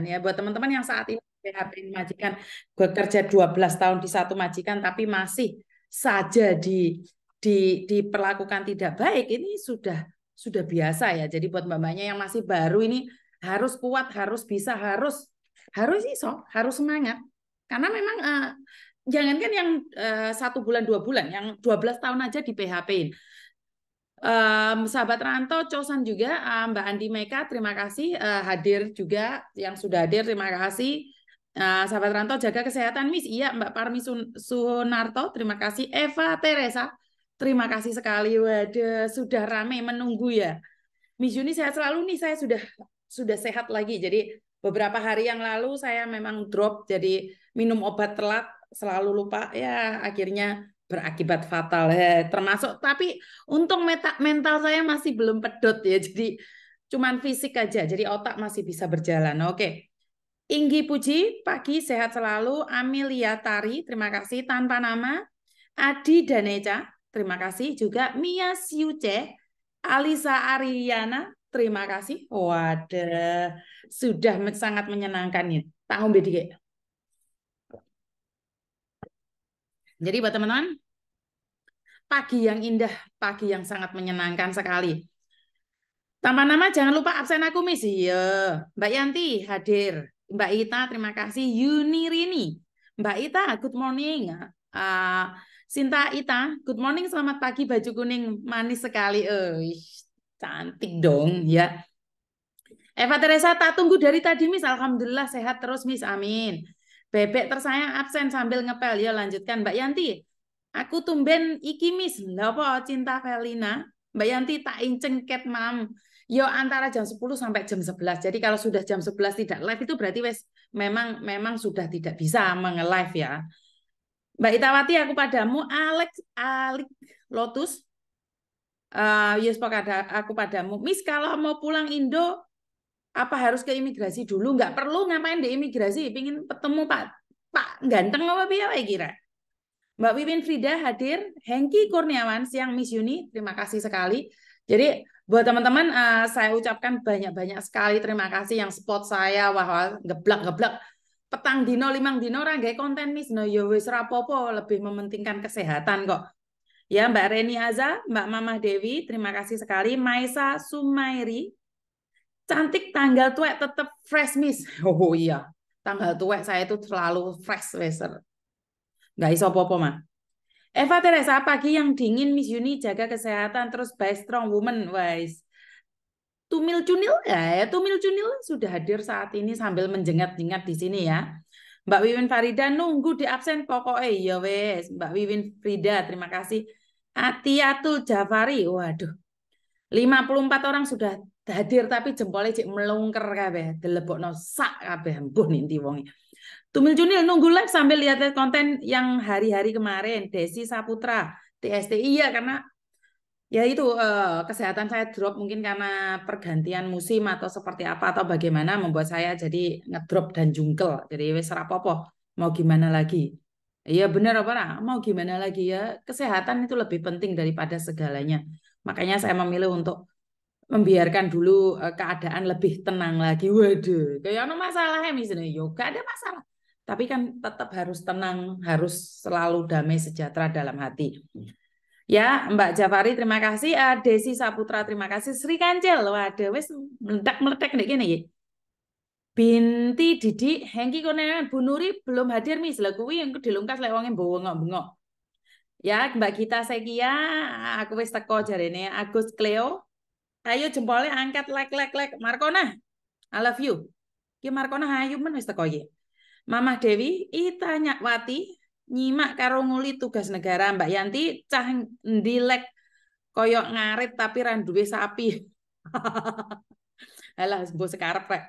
ya buat teman-teman yang saat ini PHP majikan bekerja 12 tahun di satu majikan tapi masih saja di di diperlakukan tidak baik ini sudah sudah biasa ya. Jadi buat mbak-mbaknya yang masih baru ini harus kuat, harus bisa, harus harus iso, harus semangat. Karena memang eh, jangankan yang eh, satu bulan dua bulan, yang 12 tahun aja di PHP-in. Um, sahabat Ranto, Cosan juga, um, Mbak Andi Meka, terima kasih uh, hadir juga yang sudah hadir, terima kasih. Uh, sahabat Ranto, jaga kesehatan, Miss. Iya, Mbak Parmi Sun Sunarto, terima kasih. Eva Teresa, terima kasih sekali. Waduh, sudah rame menunggu ya. Miss Juni sehat selalu nih, saya sudah sudah sehat lagi. Jadi beberapa hari yang lalu saya memang drop, jadi minum obat telat, selalu lupa ya akhirnya berakibat fatal. He, termasuk tapi untung meta, mental saya masih belum pedot ya. Jadi cuman fisik aja. Jadi otak masih bisa berjalan. Oke. Inggi Puji, pagi sehat selalu. Amelia Tari, terima kasih. Tanpa nama. Adi Daneca, terima kasih juga. Mia Siuce, Alisa Ariana, terima kasih. Waduh, sudah sangat menyenangkan ya. Tak ngombe Jadi buat teman-teman, pagi yang indah, pagi yang sangat menyenangkan sekali. Tambah nama jangan lupa absen aku misi, ya. Mbak Yanti hadir. Mbak Ita terima kasih. Yuni Rini. Mbak Ita good morning. Uh, Sinta Ita good morning selamat pagi baju kuning manis sekali. Eh, cantik dong ya. Eva Teresa tak tunggu dari tadi Miss. Alhamdulillah sehat terus Miss. Amin. Bebek tersayang absen sambil ngepel ya lanjutkan Mbak Yanti. Aku tumben iki mis. lho apa cinta Felina? Mbak Yanti tak incengket mam. Yo antara jam 10 sampai jam 11. Jadi kalau sudah jam 11 tidak live itu berarti wes memang memang sudah tidak bisa menge-live ya. Mbak Itawati aku padamu Alex Alik Lotus uh, yes ada aku padamu Miss kalau mau pulang Indo apa harus ke imigrasi dulu nggak perlu ngapain di imigrasi pingin ketemu Pak Pak ganteng apa biar kira Mbak Wiwin Frida hadir, Hengki Kurniawan siang Miss Yuni, terima kasih sekali. Jadi buat teman-teman uh, saya ucapkan banyak-banyak sekali terima kasih yang spot saya wah, wah geblak-geblak petang dino limang dino ranggai konten Miss no yo rapopo lebih mementingkan kesehatan kok. Ya Mbak Reni aza Mbak Mamah Dewi, terima kasih sekali. Maisa Sumairi, cantik tanggal tuwek tetap fresh Miss. Oh iya, tanggal tuwek saya itu selalu fresh weser. Nggak iso apa-apa mah. Eva Teresa pagi yang dingin Miss Yuni jaga kesehatan terus by strong woman wise. Tumil Cunil ya, ya, Tumil Cunil sudah hadir saat ini sambil menjengat-jengat di sini ya. Mbak Wiwin Farida nunggu di absen pokoknya ya wes. Mbak Wiwin Frida terima kasih. Atiatul Jafari, waduh. 54 orang sudah hadir tapi jempolnya cek melungker kabeh, no sak kabeh embuh ninti wongi. Tumil Junil nunggu live sambil lihat konten yang hari-hari kemarin Desi Saputra TSTI ya karena ya itu uh, kesehatan saya drop mungkin karena pergantian musim atau seperti apa atau bagaimana membuat saya jadi ngedrop dan jungkel jadi wes rapopo mau gimana lagi Iya benar apa nah? mau gimana lagi ya kesehatan itu lebih penting daripada segalanya makanya saya memilih untuk membiarkan dulu eh, keadaan lebih tenang lagi. Waduh, kayak ada ya misalnya. Nah, yo, gak ada masalah. Tapi kan tetap harus tenang, harus selalu damai sejahtera dalam hati. Ya, Mbak Jafari terima kasih, uh, Desi Saputra terima kasih, Sri Kancil, waduh wes meledak-meledak nih gini. Binti Didi, Hengki Konean, Bu Nuri belum hadir mis, lha yang dilungkas lewangnya wonge bengok-bengok. Ya, Mbak Gita Sekia, aku wis teko jarene Agus Cleo, Ayo jempolnya angkat lek lek lek. Markona, I love you. Ki Markona ayo men wis teko Mamah Dewi itanya Wati nyimak karo nguli tugas negara Mbak Yanti cah ndilek koyok ngarit tapi randuwe sapi. Alah, mbok sekarep rek.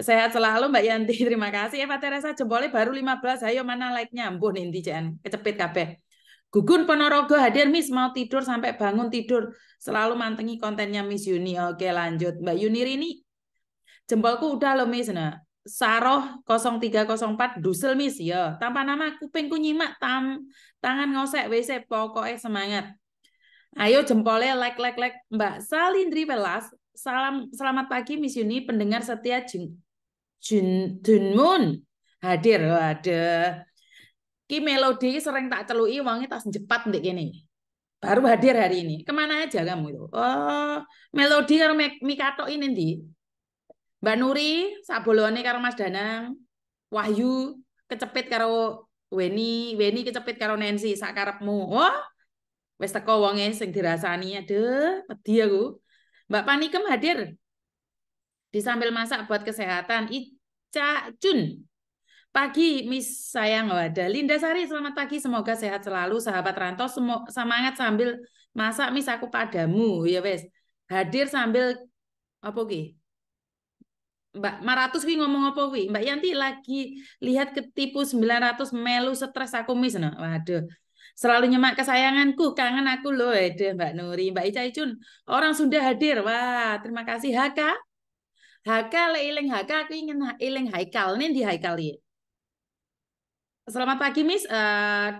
Sehat selalu Mbak Yanti. Terima kasih Eva Teresa jempolnya baru 15. Ayo mana like-nya? Mbuh nih Jan. Kecepit kabeh. Gugun Ponorogo hadir Miss mau tidur sampai bangun tidur selalu mantengi kontennya Miss Yuni. Oke lanjut Mbak Yuni ini jempolku udah loh Miss. Nah, Saroh 0304 Dusel Miss ya. Tanpa nama kupingku nyimak tam tangan ngosek WC pokoknya semangat. Ayo jempolnya like like like Mbak Salindri Velas. Salam selamat pagi Miss Yuni pendengar setia Jun Jun Dunmun hadir. Waduh. Ki melodi sering tak celui wangi tas jepat ndek ini Baru hadir hari ini. Kemana aja kamu itu? Oh, melodi karo Mikato ini di Mbak Nuri, sabolone karo Mas Danang, Wahyu kecepit karo Weni, Weni kecepit karo Nancy sakarepmu. Oh, wis teko wonge sing dirasani. Aduh, wedi aku. Mbak Panikem hadir. Disambil masak buat kesehatan. Ica Jun, Pagi, Miss sayang, Wadah. Linda Sari, selamat pagi. Semoga sehat selalu, sahabat Rantau. Semangat sambil masak, Miss aku padamu. Ya wes. Hadir sambil apa ki? Mbak Maratus ki ngomong apa ki? Mbak Yanti lagi lihat ketipu 900 melu stres aku Miss. Nah, waduh. Selalu nyemak kesayanganku, kangen aku loh, ede Mbak Nuri, Mbak Ica Icun. Orang sudah hadir, wah terima kasih Haka. Haka le ileng Haka, aku ingin iling Haikal, nih di Haikal ya. Selamat pagi, Miss. Uh, eh, uh,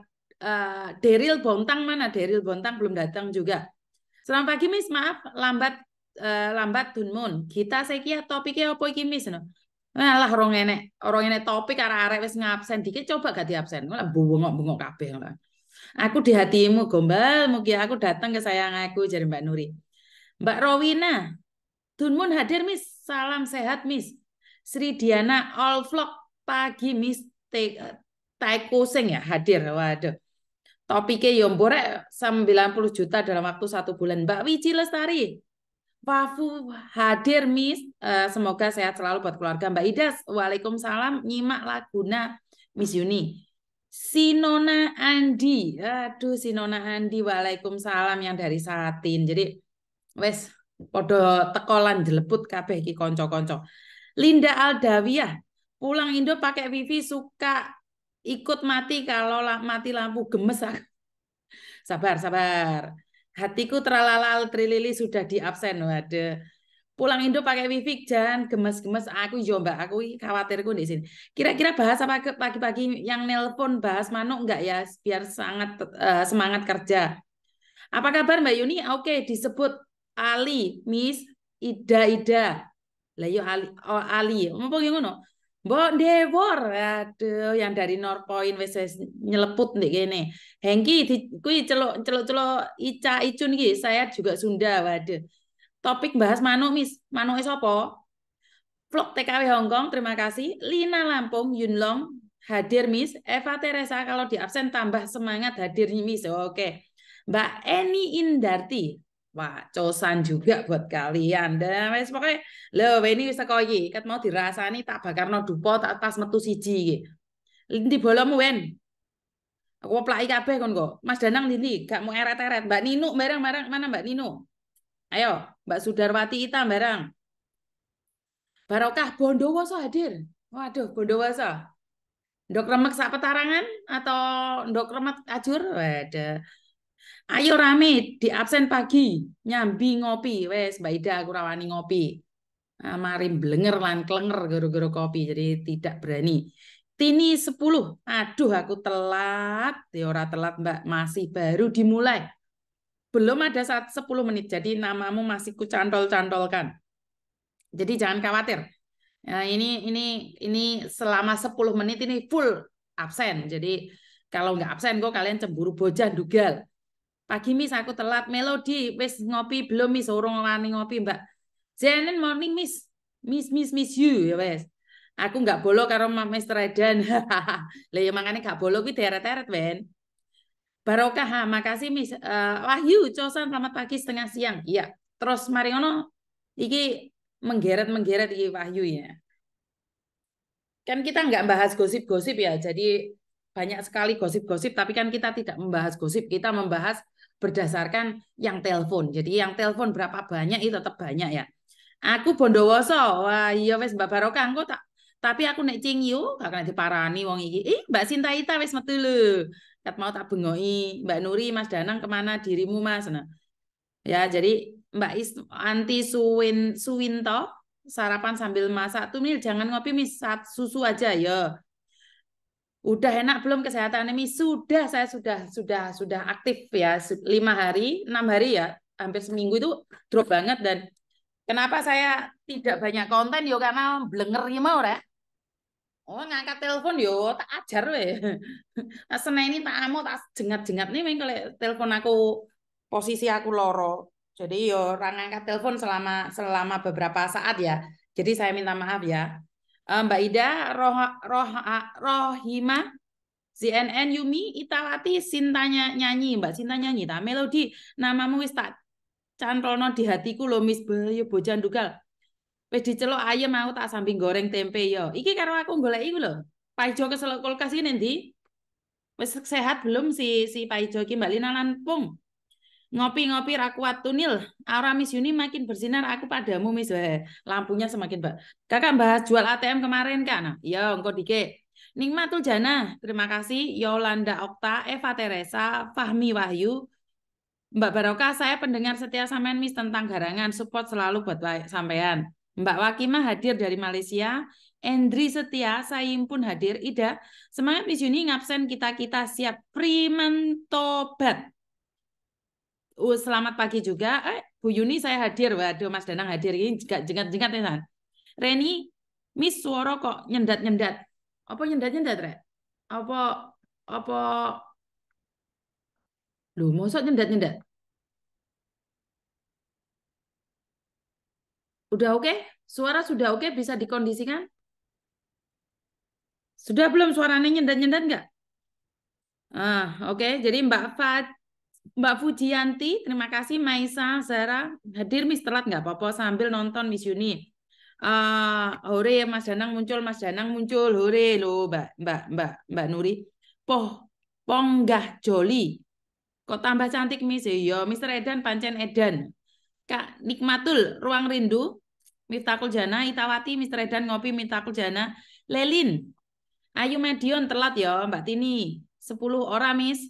eh, Deril Bontang mana? Deril Bontang belum datang juga. Selamat pagi, Miss. Maaf, lambat uh, lambat dunmun. Kita sekia topiknya apa iki, Miss? No? Nah, lah orang ini, orang ini topik arah arah wis ngabsen dikit coba gak diabsen. Lah bungok-bungok kabeh lah. Aku di hatimu gombal, mungkin aku datang ke sayang aku jadi Mbak Nuri. Mbak Rowina, Dunmun hadir Miss, salam sehat Miss. Sri Diana All Vlog pagi Miss, Tae Sing ya hadir. Waduh. Topiknya Yomborek ya, 90 juta dalam waktu satu bulan. Mbak Wiji Lestari. Wafu hadir Miss. Eh, semoga sehat selalu buat keluarga Mbak Idas. Waalaikumsalam. Nyimak Laguna Miss Yuni. Sinona Andi. Aduh Sinona Andi. Waalaikumsalam yang dari Satin. Jadi wes podo tekolan jeleput kabeh iki kanca-kanca. Linda Aldawiyah pulang Indo pakai wifi suka ikut mati kalau mati lampu gemes aku. Sabar, sabar. Hatiku terlalal trilili sudah di absen. Waduh. Pulang Indo pakai wifi dan gemes-gemes aku jombak, iya, aku khawatirku di sini. Kira-kira bahas apa pagi-pagi yang nelpon bahas Mano enggak ya biar sangat uh, semangat kerja. Apa kabar Mbak Yuni? Oke, okay, disebut Ali, Miss Ida Ida. Lah yo iya, Ali, oh, Ali. Mumpung ngono. Mbok Dewor, aduh yang dari North Point wis nyeleput nih gini, Hengki di, kui celok celok celok Ica Icun gini. saya juga Sunda waduh. Topik bahas manuk mis, es apa? Vlog TKW Hongkong, terima kasih. Lina Lampung, Yunlong, hadir mis. Eva Teresa kalau di absen tambah semangat hadir mis. Oke. Mbak Eni Indarti, Wah, cosan juga buat kalian. Dan wes pokoknya, lo ini bisa kau kat mau dirasani tak bakar no dupo tak tas metu siji. Ini bolamu wen. Aku plaki kabeh kon kok. Mas Danang ini gak mau eret-eret. Mbak Nino bareng bareng mana Mbak Nino? Ayo, Mbak Sudarwati Ita bareng. Barokah Bondowoso hadir. Waduh, Bondowoso. Ndok remek sak petarangan atau ndok remek ajur? Waduh. Ayo rame, di absen pagi, nyambi ngopi. Wes, Mbak Ida, aku rawani ngopi. Nah, mari blenger lan klenger gara-gara kopi, jadi tidak berani. Tini 10, aduh aku telat, ya ora telat mbak, masih baru dimulai. Belum ada saat 10 menit, jadi namamu masih kucantol-cantolkan. Jadi jangan khawatir. Nah, ini ini ini selama 10 menit ini full absen. Jadi kalau nggak absen kok kalian cemburu bojan dugal. Pagi mis aku telat, Melodi wis ngopi belum mis orang wani ngopi, Mbak. jenin morning mis mis mis mis you ya wes. Aku nggak bolo karo Mister Eden. Lah ya nggak nggak bolo kuwi teret teret Ben. Barokah, makasih mis uh, eh, Wahyu, Cosan selamat pagi setengah siang. Iya. Terus mariono iki menggeret-menggeret iki Wahyu ya. Kan kita nggak bahas gosip-gosip ya. Jadi banyak sekali gosip-gosip tapi kan kita tidak membahas gosip, kita membahas berdasarkan yang telepon. Jadi yang telepon berapa banyak itu tetap banyak ya. Aku Bondowoso, wah iya wes Mbak Barokah engko tak tapi aku nek cingyu gak kena diparani wong iki. Ih, Mbak Sinta Ita wis metu lho. Kat mau tak bengoi, Mbak Nuri, Mas Danang kemana dirimu Mas? Nah. Ya, jadi Mbak Is, Anti Suwin Suwinto sarapan sambil masak tuh mil jangan ngopi mis susu aja ya Udah enak belum kesehatan ini? Sudah, saya sudah sudah sudah aktif ya lima hari, enam hari ya, hampir seminggu itu drop banget dan kenapa saya tidak banyak konten yo karena blenger mau ya Oh ngangkat telepon yo tak ajar we. Nah, Senin ini tak mau tak jengat-jengat nih kalau telepon aku posisi aku loro. Jadi yo orang ngangkat telepon selama selama beberapa saat ya. Jadi saya minta maaf ya. Eh, Mbak Ida, Roha, Roha, Rohima, cnn Yumi, Italati, Sintanya nyanyi, Mbak Sinta nyanyi, tak melodi, namamu wis tak cantolno di hatiku lo Miss Bayu Bojan Dugal. Wis dicelok ayam mau tak samping goreng tempe yo. Iki karo aku golek iku lho. Paijo keselok kulkas iki ndi? sehat belum si si Paijo iki Mbak Lina lan Pung? Ngopi-ngopi rakuat tunil, aura Miss Yuni makin bersinar aku padamu Miss. Weh, lampunya semakin bak. Kakak bahas jual ATM kemarin kak, Nah, iya, engko dike. Nikmatul Jana, terima kasih. Yolanda Okta, Eva Teresa, Fahmi Wahyu, Mbak Baroka, saya pendengar setia sampean Miss tentang garangan, support selalu buat sampean. Mbak Wakimah hadir dari Malaysia, Endri Setia, Saim pun hadir. Ida, semangat Miss Yuni ngabsen kita-kita siap priman tobat uh, selamat pagi juga. Eh, Bu Yuni saya hadir. Waduh, Mas Danang hadir. Ini jengat-jengat ya, Reni, Miss suara kok nyendat-nyendat. Apa nyendat-nyendat, re? Apa, apa... Lu maksud nyendat-nyendat? Udah oke? Okay? Suara sudah oke? Okay? Bisa dikondisikan? Sudah belum suaranya nyendat-nyendat nggak? Ah, oke. Okay. Jadi Mbak Fat, Mbak Fujianti, terima kasih Maisa, Zara, hadir Miss telat nggak apa-apa sambil nonton Miss Yuni. Uh, ah, hore Mas Danang muncul, Mas Danang muncul, hore lo Mbak Mbak Mbak Mbak Nuri. Poh Ponggah Joli. Kok tambah cantik Miss? Yo, iya, Mister Edan pancen Edan. Kak Nikmatul, Ruang Rindu, Miftahul Jana, Itawati, Mister Edan ngopi Miftahul Jana, Lelin, Ayu Medion telat ya Mbak Tini. sepuluh orang Miss.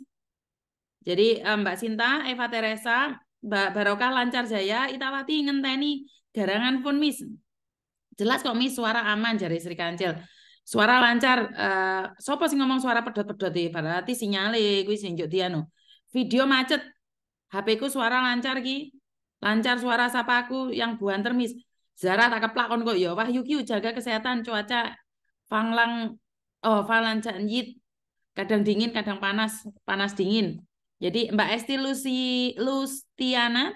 Jadi eh, Mbak Sinta, Eva Teresa, Mbak Barokah lancar jaya, Itawati ngenteni garangan pun mis. Jelas kok mis suara aman jari Sri Kancil. Suara lancar uh, sopo sih ngomong suara pedot-pedot iki berarti sinyale kuwi sing njuk dianu. Video macet. HP ku suara lancar ki. Lancar suara sapaku yang buan termis. Zara tak keplak kok ya yuk yuk jaga kesehatan cuaca fanglang oh falan janjit kadang dingin kadang panas panas dingin jadi Mbak Esti Lusi Lustiana,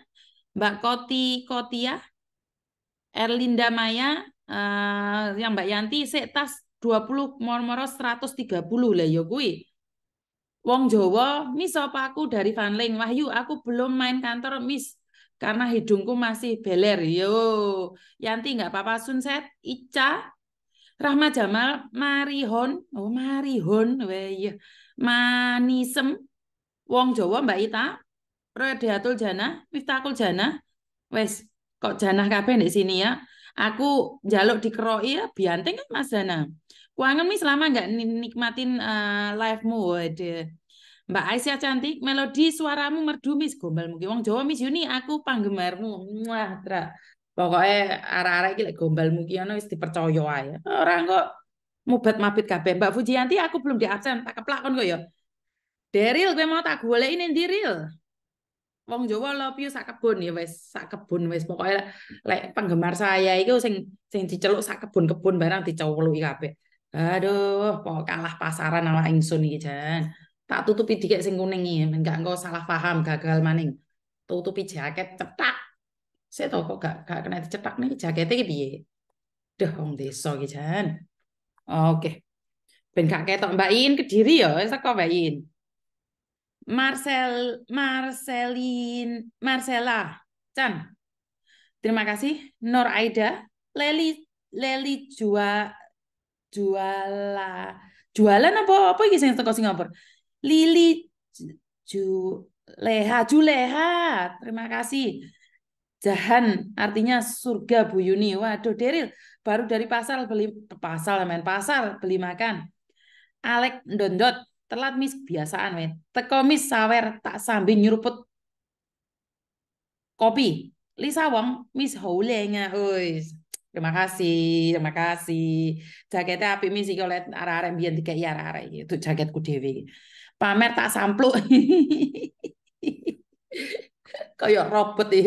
Mbak Koti Kotia, Erlinda Maya, uh, yang Mbak Yanti sik tas 20 moro-moro 130 lah ya kuwi. Wong Jawa, Miss apa aku dari Vanling, Wahyu aku belum main kantor Miss karena hidungku masih beler. Yo, Yanti nggak apa-apa Sunset, Ica, Rahma Jamal, Marihon, oh Marihon, weh, iya. Manisem, wong Jawa Mbak Ita Rodeatul Jana Miftakul Jana wes kok jana kabeh di sini ya aku jaluk dikeroi ya bianteng kan Mas jana, keuangan mi selama nggak nikmatin uh, eh, live mu waduh Mbak Aisyah cantik, melodi suaramu merdu mis gombal mungkin wong Jawa mis Yuni aku penggemarmu. Wah, tra. Pokoknya arah-arah iki gombal mungkin ana wis dipercaya ae. Ora kok mubet mabit kabeh. Mbak Fujianti aku belum di absen, tak keplak kon kok ya. Deril gue mau tak golekin yang diril. Wong Jawa lo you sak kebun ya wes sak kebun wes pokoknya lek penggemar saya itu sing sing diceluk sak kebun-kebun barang diceluk kabeh. Aduh, pokok kalah pasaran ala ingsun iki jan. Tak tutupi dikit sing kuning iki, enggak engko salah paham gagal maning. Tutupi jaket cetak. Saya tau kok gak, gak kena dicetak nih jaketnya iki piye. Duh, wong desa iki jan. Oke. Ben gak ketok Mbak In Kediri ya, saka Mbak In. Marcel, Marcelin, Marcela, Chan. Terima kasih. Nur Aida, Leli, Leli Jua, Juala, Jualan apa apa yang sing tengok Singapura? Lili Ju, Leha, Juleha. Terima kasih. Jahan artinya surga Bu Yuni. Waduh, Deril baru dari pasar beli pasar main pasar beli makan. Alek Dondot Telat mis biasaan we Teko mis sawer tak sambil nyeruput kopi. Lisa Wong mis haulenga uis Terima kasih, terima kasih. Jaketnya api misi iki oleh arah-arah biar tiga ya arah-arah itu jaketku dewi. Pamer tak sampluk. Kayak robot ya.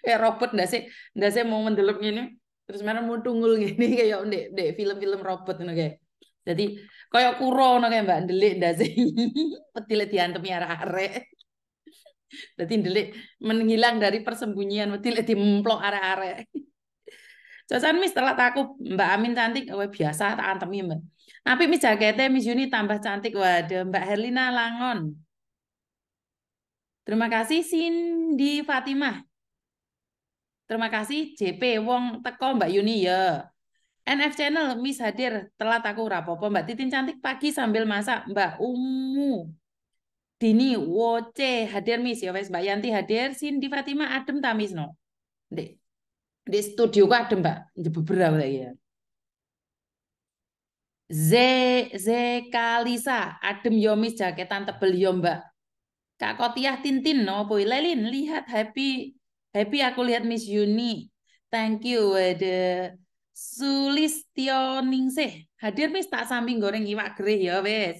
Kayak robot ndak sih? Ndak sih mau mendelup gini. Terus mereka mau tunggul gini kayak di, di film-film robot nih kayak. Jadi hmm. kaya kuro no kayak Mbak ndelik ndase petile diantem ya are. Jadi ndelik menghilang dari persembunyian petilet dimplok are are. Jasan mis telat aku Mbak Amin cantik, kowe biasa tak antemi Mbak. Tapi mis jaketnya mis Yuni tambah cantik. Waduh Mbak Herlina Langon. Terima kasih Cindy Fatimah. Terima kasih JP Wong teko Mbak Yuni ya. NF Channel, Miss hadir, telat aku rapopo. Mbak Titin cantik pagi sambil masak. Mbak Umu, Dini, Woce, hadir Miss. Ya wes Mbak Yanti hadir, Cindy Fatima adem tamis no. Di, di studio kok adem Mbak, beberapa lagi ya. Z, Z Kalisa, adem yo ya, Miss, jaketan tebel yo ya, Mbak. Kak Kotiah Tintin no, boy Lelin, lihat happy, happy aku lihat Miss Yuni. Thank you, waduh. Sulistioningse. Hadir wis tak samping goreng iwak gerih ya wis.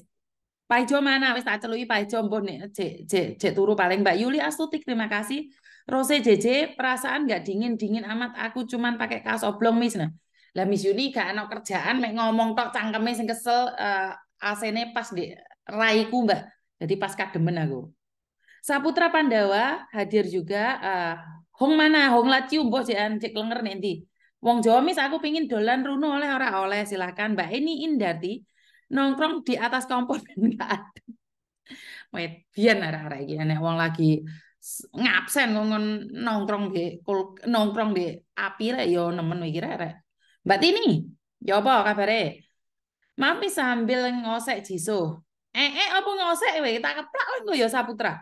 Paijo mana wis tak celuki paijo mbon nek jek jek jek turu paling Mbak Yuli Astuti terima kasih. Rose JJ perasaan nggak dingin-dingin amat aku cuman pakai kaos oblong Miss. Nah, lah Miss Yuni gak ana kerjaan mek ngomong tok cangkeme sing kesel uh, asene pas di raiku mbak. Jadi pas kademen aku. Saputra Pandawa hadir juga uh, Hong mana Hong Laciu mbok jekan cek lenger nanti. Wong Jawa mis aku pingin dolan runo oleh ora oleh silahkan Mbak ini Indarti nongkrong di atas kompor dan nggak ada. Median arah-arah iki nek wong lagi ngabsen ngon nongkrong di nongkrong di api rek yo nemen iki rek. Mbak Tini, yo apa kabare? Maaf nih sambil ngosek jiso. Eh eh apa ngosek we? Tak keplak engko yo Saputra.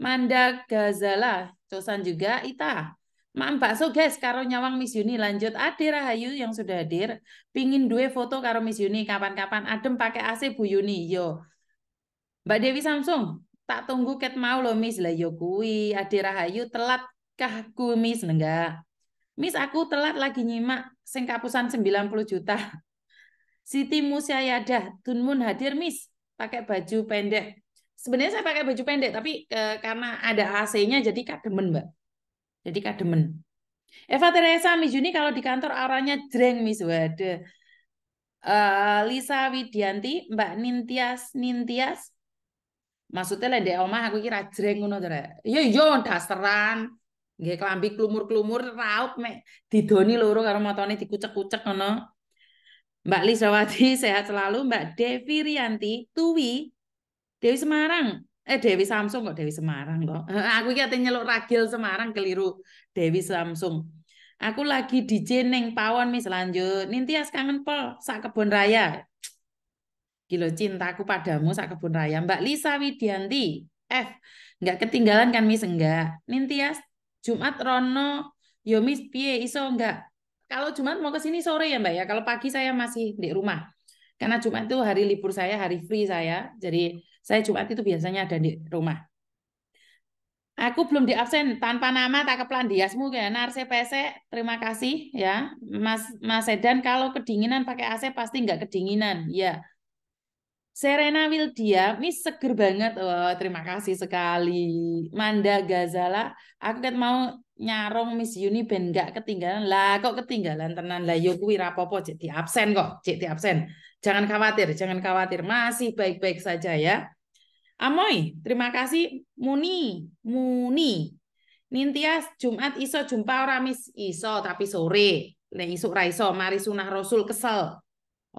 Manda Gazala, Cosan juga Ita. Maem bakso guys, karo nyawang Miss Yuni lanjut. Ade Rahayu yang sudah hadir, pingin dua foto karo Miss Yuni kapan-kapan adem pakai AC Bu Yuni. Yo. Mbak Dewi Samsung, tak tunggu ket mau loh Miss lah yo kui. Ade Rahayu telat kah ku Miss enggak? Miss aku telat lagi nyimak sing kapusan 90 juta. Siti Musyayadah, Tunmun hadir Miss, pakai baju pendek. Sebenarnya saya pakai baju pendek tapi e, karena ada AC-nya jadi kademen, Mbak. Jadi kademen. Eva Teresa Juni kalau di kantor arahnya jreng Miss Wade. Uh, eh, Lisa Widianti, Mbak Nintias, Nintias. Maksudnya lah di omah aku kira jreng ngono to, yo iya, yo iya, dasteran. Nggih klambi klumur-klumur raup mek didoni loro karo matane dikucek-kucek ngono. Mbak Lisawati sehat selalu, Mbak Devi Rianti, Tuwi, Dewi Semarang eh Dewi Samsung kok Dewi Semarang kok. Aku iki nyeluk ragil Semarang keliru. Dewi Samsung. Aku lagi di Jeneng pawon mis lanjut. Nintias kangen pol sak kebun raya. Kilo cintaku padamu sak kebun raya. Mbak Lisa Widianti. F. Enggak ketinggalan kan mis enggak. Nintias Jumat Rono Yomis piye iso enggak? Kalau Jumat mau ke sini sore ya Mbak ya. Kalau pagi saya masih di rumah. Karena Jumat itu hari libur saya, hari free saya. Jadi saya Jumat itu biasanya ada di rumah. Aku belum di absen tanpa nama tak keplan diasmu ya. Narse pesek, terima kasih ya. Mas Mas Sedan kalau kedinginan pakai AC pasti enggak kedinginan. Ya. Serena Wildia, Miss seger banget. Oh, terima kasih sekali. Manda Gazala, aku kan mau nyarong Miss Yuni ben nggak ketinggalan. Lah kok ketinggalan tenan lah yo kuwi rapopo absen kok, jadi absen. Jangan khawatir, jangan khawatir, masih baik-baik saja ya. Amoy, terima kasih. Muni, Muni. Nintias, Jumat iso jumpa orang mis iso tapi sore. Nek isuk ra iso, mari sunah Rasul kesel.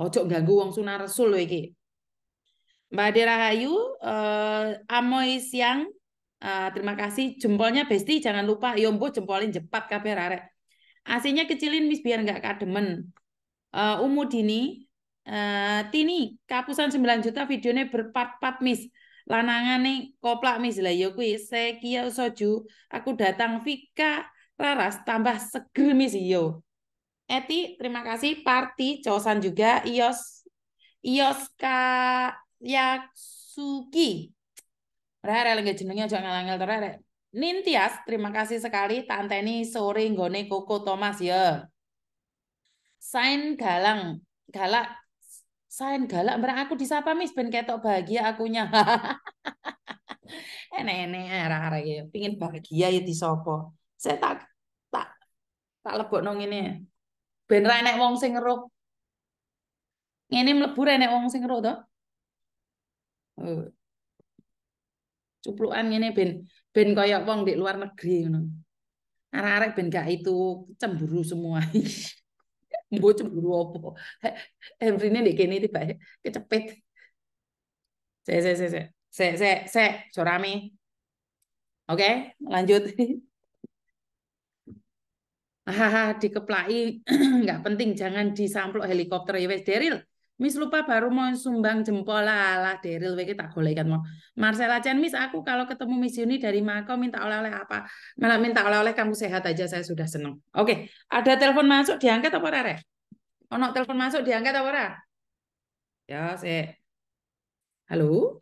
Ojo ganggu wong sunah Rasul lho iki. Mbak derahayu uh, Amoy siang, uh, terima kasih. Jempolnya Besti, jangan lupa. Yombo ya jempolin cepat kabeh arek. kecilin mis biar nggak kademen. Uh, eh, Umu Dini, Uh, Tini, kapusan 9 juta videonya berpat-pat mis. lanangan nih koplak mis lah yo ya kuwi sekia soju aku datang Vika Raras tambah seger mis yo. Iya. Eti, terima kasih. party cosan juga. Ios, Ios Ka Yaksuki. Rere lagi jenengnya aja ngalangel terere. Nintias, terima kasih sekali. tante ini sore goni Koko Thomas ya. Sain Galang, Galak Sain galak merang aku disapa Miss ben ketok bahagia akunya. Enek-enek eh, arek-arek ya pingin bahagia ya disapa. Saya tak tak tak lebokno ngene. Ben ra enek wong sing ngeruh. Ngene mlebu enek wong sing ngeruh to. Cuplukan ngene ben ben koyok wong di luar negeri ngono. Arek-arek ben gak itu cemburu semua. mbok cemburu apa Henryne ndek kene tiba kecepet. se se se se se se se corami oke lanjut Hahaha dikeplai nggak penting jangan disamplok helikopter ya wes Deril Mis lupa baru mau sumbang jempol lah, lah Deril wiki tak boleh kan? Marcela Chen, Mis aku kalau ketemu Miss Yuni dari Mako minta oleh-oleh apa? Malah minta oleh-oleh kamu sehat aja saya sudah seneng. Oke, ada telepon masuk diangkat apa Rere? Ono telepon masuk diangkat apa Rere? Ya, saya. Halo?